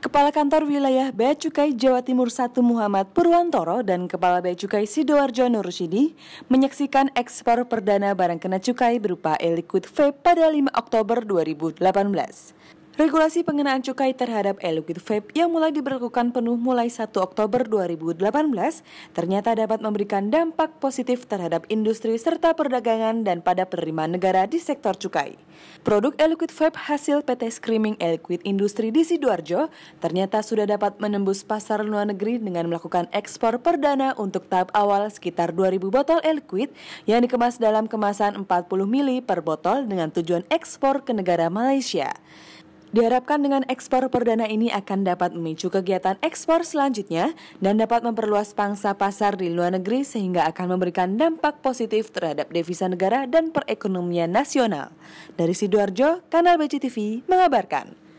Kepala Kantor Wilayah Bea Cukai Jawa Timur 1 Muhammad Purwantoro dan Kepala Bea Cukai Sidoarjo Nur Shidi menyaksikan ekspor perdana barang kena cukai berupa e-liquid vape pada 5 Oktober 2018. Regulasi pengenaan cukai terhadap e-liquid gitu vape yang mulai diberlakukan penuh mulai 1 Oktober 2018 ternyata dapat memberikan dampak positif terhadap industri serta perdagangan dan pada penerimaan negara di sektor cukai. Produk e-liquid gitu vape hasil PT Screaming E-liquid gitu Industri di Sidoarjo ternyata sudah dapat menembus pasar luar negeri dengan melakukan ekspor perdana untuk tahap awal sekitar 2000 botol e-liquid yang dikemas dalam kemasan 40 mili per botol dengan tujuan ekspor ke negara Malaysia. Diharapkan dengan ekspor perdana ini akan dapat memicu kegiatan ekspor selanjutnya dan dapat memperluas pangsa pasar di luar negeri sehingga akan memberikan dampak positif terhadap devisa negara dan perekonomian nasional. Dari Sidoarjo, Kanal BCTV mengabarkan.